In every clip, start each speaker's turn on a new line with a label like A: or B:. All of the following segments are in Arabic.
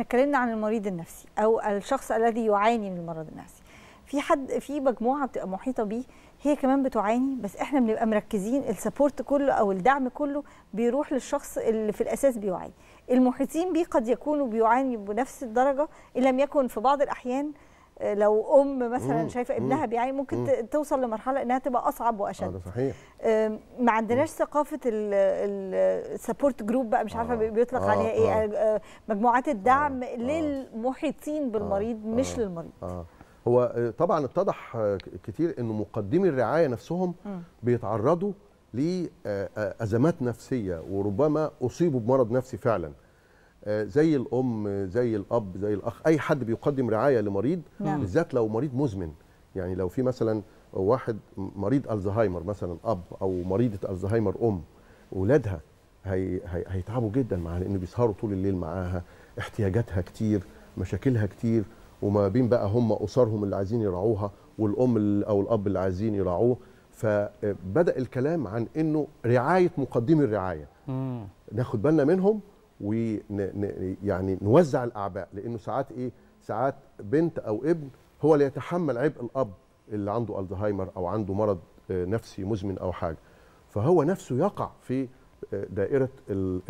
A: اتكلمنا عن المريض النفسي او الشخص الذي يعاني من المرض النفسي في حد في مجموعه بتبقى محيطه بيه هي كمان بتعاني بس احنا بنبقى مركزين السبورت كله او الدعم كله بيروح للشخص اللي في الاساس بيعاني المحيطين بيه قد يكونوا بيعاني بنفس الدرجه ان لم يكن في بعض الاحيان لو ام مثلا شايفه ابنها بيعاني ممكن مم. توصل لمرحله انها تبقى اصعب واشد ده صحيح ما عندناش ثقافه السبورت جروب بقى مش عارفه آه. بيطلق آه عليها ايه آه, آه،, آه، مجموعات الدعم آه للمحيطين بالمريض آه مش للمريض
B: آه هو طبعا اتضح كتير انه مقدمي الرعايه نفسهم مم. بيتعرضوا لازمات نفسيه وربما اصيبوا بمرض نفسي فعلا آه، زي الام زي الاب زي الاخ اي حد بيقدم رعايه لمريض نعم. بالذات لو مريض مزمن يعني لو في مثلا واحد مريض الزهايمر مثلا اب او مريضه الزهايمر ام اولادها هي هي هيتعبوا جدا معاها لان بيسهروا طول الليل معاها احتياجاتها كتير مشاكلها كتير وما بين بقى هم اسرهم اللي عايزين يراعوها والام او الاب اللي عايزين يراعوه فبدا الكلام عن انه رعايه مقدمي الرعايه ناخد بالنا منهم ويعني نوزع الاعباء لانه ساعات ايه ساعات بنت او ابن هو اللي يتحمل عبء الاب اللي عنده الزهايمر او عنده مرض آه، نفسي مزمن او حاجه فهو نفسه يقع في آه، دائره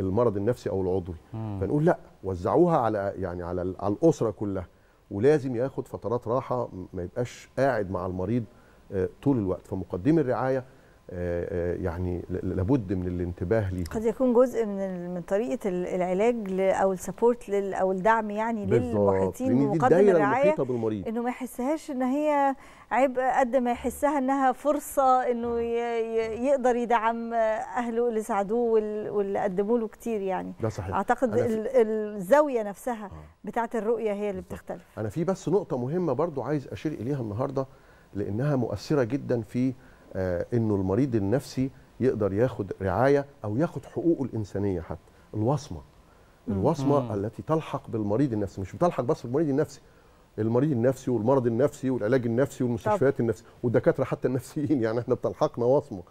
B: المرض النفسي او العضوي مم. فنقول لا وزعوها على يعني على, الاسره كلها ولازم ياخد فترات راحه ما يبقاش قاعد مع المريض آه، طول الوقت فمقدمي الرعايه آه، آه، يعني لابد من الانتباه ليه
A: قد يكون جزء من من طريقه العلاج او السبورت او الدعم يعني للمحيطين ومقدم الرعايه انه ما يحسهاش ان هي عبء قد ما يحسها انها فرصه انه يقدر يدعم اهله اللي ساعدوه واللي قدموا له كتير يعني ده صحيح اعتقد الزاويه نفسها آه. بتاعه الرؤيه هي اللي بتختلف
B: انا في بس نقطه مهمه برضو عايز اشير اليها النهارده لانها مؤثره جدا في آه، انه المريض النفسي يقدر ياخد رعايه او ياخد حقوقه الانسانيه حتى الوصمه الوصمه التي تلحق بالمريض النفسي مش بتلحق بس بالمريض النفسي المريض النفسي والمرض النفسي والعلاج النفسي والمستشفيات النفسيه والدكاتره حتى النفسيين يعني احنا بتلحقنا وصمه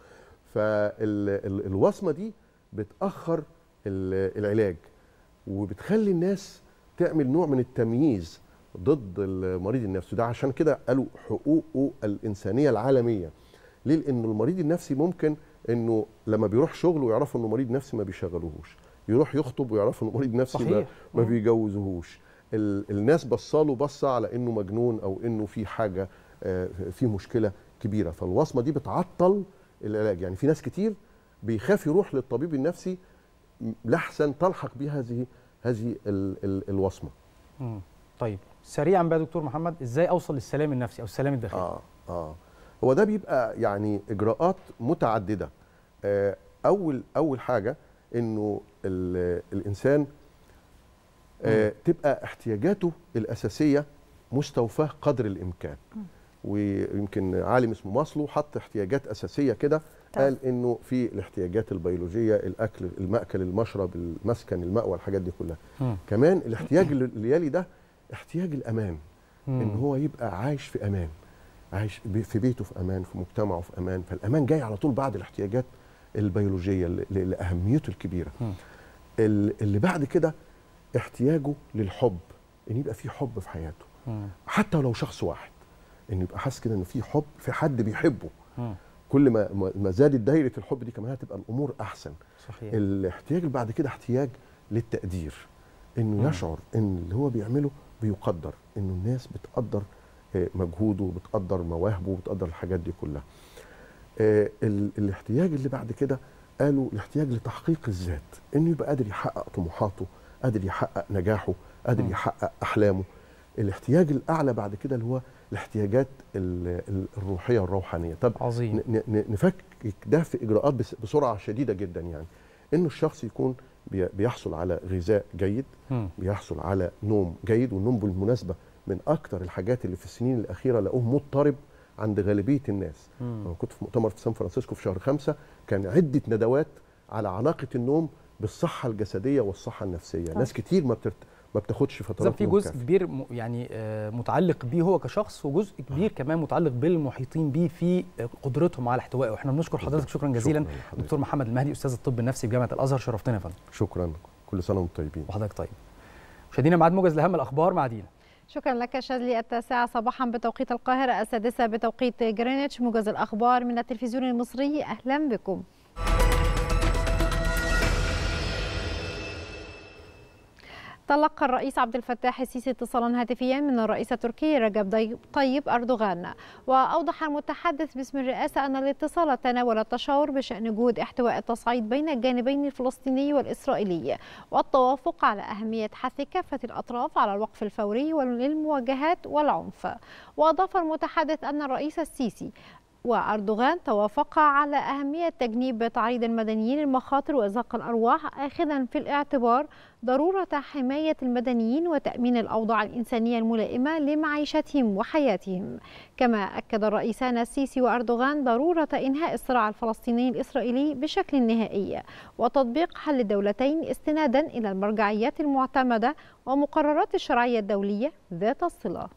B: فالوصمه دي بتاخر العلاج وبتخلي الناس تعمل نوع من التمييز ضد المريض النفسي ده عشان كده قالوا حقوقه الانسانيه العالميه ليه لانه المريض النفسي ممكن انه لما بيروح شغله ويعرفوا انه مريض نفسي ما بيشغلوهوش يروح يخطب ويعرفوا انه مريض نفسي صحيح. ما, ما آه. بيجوزهوش الناس بصاله بصه على انه مجنون او انه في حاجه آه، في مشكله كبيره فالوصمه دي بتعطل العلاج يعني في ناس كتير بيخاف يروح للطبيب النفسي لحسن تلحق به هذه هذه ال ال الوصمه
C: طيب سريعا بقى دكتور محمد ازاي اوصل للسلام النفسي او السلام الداخلي اه
B: اه هو ده بيبقى يعني اجراءات متعدده آه، اول اول حاجه انه الانسان آه، تبقى احتياجاته الاساسيه مستوفاه قدر الامكان ويمكن عالم اسمه ماسلو حط احتياجات اساسيه كده قال انه في الاحتياجات البيولوجيه الاكل الماكل المشرب المسكن الماوى الحاجات دي كلها كمان الاحتياج اللي يلي ده احتياج الامان ان هو يبقى عايش في امان عايش في بيته في امان في مجتمعه في امان فالامان جاي على طول بعد الاحتياجات البيولوجيه لاهميته الكبيره اللي بعد كده احتياجه للحب ان يبقى في حب في حياته حتى لو شخص واحد ان يبقى حاسس كده ان في حب في حد بيحبه كل ما ما زادت دايره الحب دي كمان هتبقى الامور احسن صحيح الاحتياج اللي بعد كده احتياج للتقدير انه يشعر ان اللي هو بيعمله بيقدر انه الناس بتقدر مجهوده بتقدر مواهبه بتقدر الحاجات دي كلها آه، الاحتياج اللي بعد كده قالوا الاحتياج لتحقيق الذات انه يبقى قادر يحقق طموحاته قادر يحقق نجاحه قادر يحقق احلامه الاحتياج الاعلى بعد كده اللي هو الاحتياجات الروحيه الروحانيه طب عظيم نفكك ده في اجراءات بسرعه شديده جدا يعني انه الشخص يكون بيحصل على غذاء جيد بيحصل على نوم جيد والنوم بالمناسبه من اكتر الحاجات اللي في السنين الاخيره لقوه مضطرب عند غالبيه الناس مم. انا كنت في مؤتمر في سان فرانسيسكو في شهر خمسة كان عده ندوات على علاقه النوم بالصحه الجسديه والصحه النفسيه آه. ناس كتير ما بترت... ما بتاخدش فترات في جزء كافي.
C: كبير يعني آه، متعلق بيه هو كشخص وجزء كبير آه. كمان متعلق بالمحيطين بيه في آه، قدرتهم على احتوائه واحنا بنشكر حضرتك شكرا جزيلا شكرا دكتور محمد المهدي استاذ الطب النفسي بجامعه الازهر شرفتنا يا فندم
B: شكرا كل سنه وانتم طيبين وحضرتك طيب
C: مشاهدينا ميعاد موجز
B: لاهم الاخبار مع دينا
C: شكرا لك شاذلي التاسعة صباحا بتوقيت القاهرة السادسة بتوقيت جرينتش موجز الأخبار من التلفزيون المصري أهلا بكم تلقى الرئيس عبد الفتاح السيسي اتصالا هاتفيا من الرئيس التركي رجب طيب أردوغان وأوضح المتحدث باسم الرئاسة أن الاتصال تناول التشاور بشأن جهود احتواء التصعيد بين الجانبين الفلسطيني والإسرائيلي والتوافق على أهمية حث كافة الأطراف على الوقف الفوري للمواجهات والعنف وأضاف المتحدث أن الرئيس السيسي وأردوغان توافقا على أهمية تجنيب تعريض المدنيين المخاطر وإزاق الأرواح آخذا في الاعتبار ضرورة حماية المدنيين وتأمين الأوضاع الإنسانية الملائمة لمعيشتهم وحياتهم كما أكد الرئيسان السيسي وأردوغان ضرورة إنهاء الصراع الفلسطيني الإسرائيلي بشكل نهائي وتطبيق حل الدولتين استنادا إلى المرجعيات المعتمدة ومقررات الشرعية الدولية ذات الصلة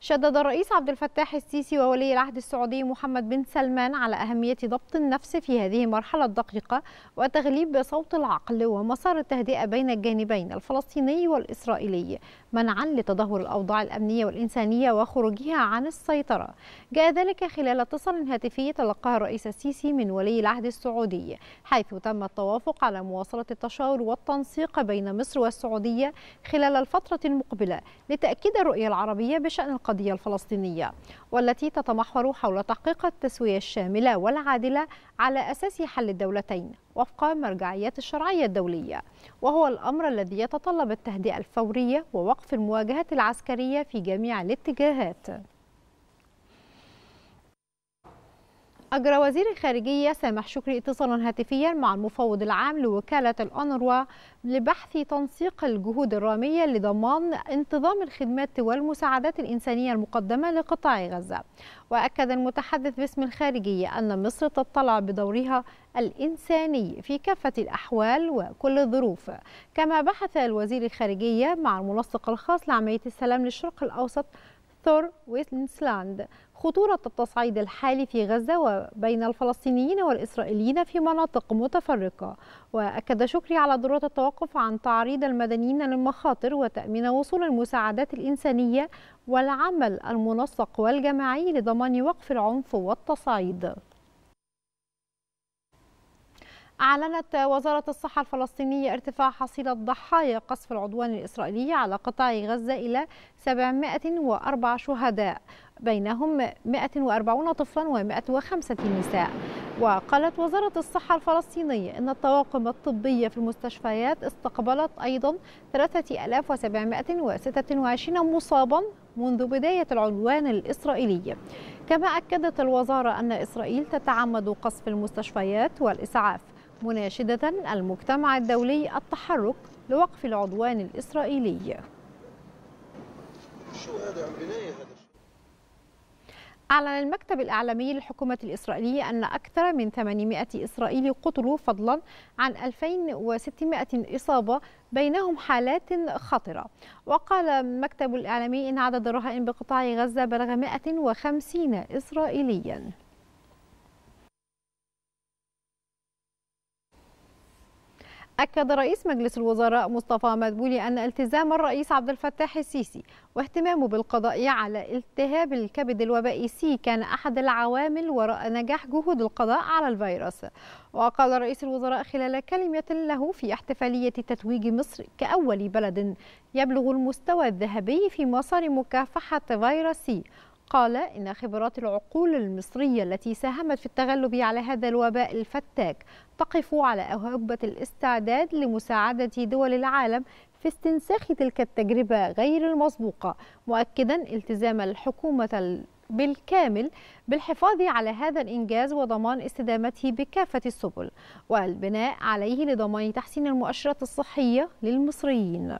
C: شدد الرئيس عبد الفتاح السيسي وولي العهد السعودي محمد بن سلمان على أهمية ضبط النفس في هذه المرحلة الدقيقة وتغليب صوت العقل ومسار التهدئة بين الجانبين الفلسطيني والإسرائيلي منعا لتدهور الأوضاع الأمنية والإنسانية وخروجها عن السيطرة جاء ذلك خلال اتصال هاتفي تلقاه الرئيس السيسي من ولي العهد السعودي حيث تم التوافق على مواصلة التشاور والتنسيق بين مصر والسعودية خلال الفترة المقبلة لتأكيد الرؤية العربية بشأن القضية الفلسطينية والتي تتمحور حول تحقيق التسوية الشاملة والعادلة على أساس حل الدولتين وفق مرجعيات الشرعية الدولية وهو الأمر الذي يتطلب التهدئة الفورية ووقف المواجهات العسكرية في جميع الاتجاهات أجرى وزير الخارجية سامح شكري اتصالا هاتفيا مع المفوض العام لوكالة الأنروا لبحث تنسيق الجهود الرامية لضمان انتظام الخدمات والمساعدات الإنسانية المقدمة لقطاع غزة وأكد المتحدث باسم الخارجية أن مصر تطلع بدورها الإنساني في كافة الأحوال وكل الظروف كما بحث الوزير الخارجية مع المنسق الخاص لعملية السلام للشرق الأوسط تكثر وينسلاند خطورة التصعيد الحالي في غزة وبين الفلسطينيين والإسرائيليين في مناطق متفرقة وأكد شكري على ضرورة التوقف عن تعريض المدنيين للمخاطر وتأمين وصول المساعدات الإنسانية والعمل المنسق والجماعي لضمان وقف العنف والتصعيد أعلنت وزارة الصحة الفلسطينية ارتفاع حصيلة ضحايا قصف العدوان الإسرائيلي على قطاع غزة إلى 704 شهداء بينهم 140 طفلا و105 نساء وقالت وزارة الصحة الفلسطينية أن الطواقم الطبية في المستشفيات استقبلت أيضا 3726 مصابا منذ بداية العدوان الإسرائيلي كما أكدت الوزارة أن إسرائيل تتعمد قصف المستشفيات والإسعاف مناشدة المجتمع الدولي التحرك لوقف العدوان الإسرائيلي شو هذا أعلن المكتب الإعلامي للحكومة الإسرائيلية أن أكثر من 800 إسرائيلي قتلوا فضلا عن 2600 إصابة بينهم حالات خطرة وقال المكتب الإعلامي أن عدد الرهائن بقطاع غزة بلغ 150 إسرائيليا أكد رئيس مجلس الوزراء مصطفى مدبولي أن التزام الرئيس عبد الفتاح السيسي واهتمامه بالقضاء على التهاب الكبد الوبائي سي كان أحد العوامل وراء نجاح جهود القضاء على الفيروس وقال رئيس الوزراء خلال كلمة له في احتفالية تتويج مصر كأول بلد يبلغ المستوى الذهبي في مسار مكافحة فيروس سي قال إن خبرات العقول المصرية التي ساهمت في التغلب على هذا الوباء الفتاك تقف على أهبة الاستعداد لمساعدة دول العالم في استنساخ تلك التجربة غير المسبوقة مؤكدا التزام الحكومة بالكامل بالحفاظ على هذا الإنجاز وضمان استدامته بكافة السبل والبناء عليه لضمان تحسين المؤشرات الصحية للمصريين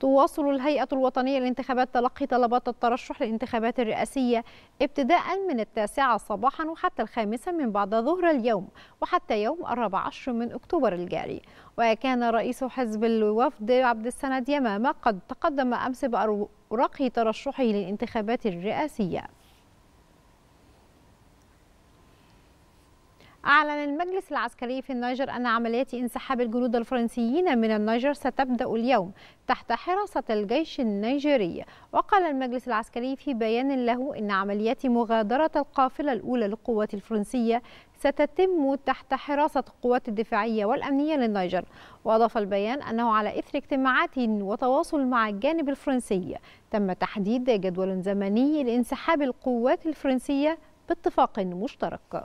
C: تواصل الهيئة الوطنية للانتخابات تلقي طلبات الترشح للانتخابات الرئاسية ابتداء من التاسعة صباحا وحتى الخامسة من بعد ظهر اليوم وحتى يوم الرابع عشر من أكتوبر الجاري وكان رئيس حزب الوفد عبد السند يمامة قد تقدم أمس بأوراقه ترشحه للانتخابات الرئاسية أعلن المجلس العسكري في النيجر أن عمليات انسحاب الجنود الفرنسيين من النيجر ستبدأ اليوم تحت حراسة الجيش النيجيري وقال المجلس العسكري في بيان له أن عمليات مغادرة القافلة الأولى للقوات الفرنسية ستتم تحت حراسة القوات الدفاعية والأمنية للنيجر وأضاف البيان أنه على إثر اجتماعات وتواصل مع الجانب الفرنسي تم تحديد جدول زمني لانسحاب القوات الفرنسية باتفاق مشترك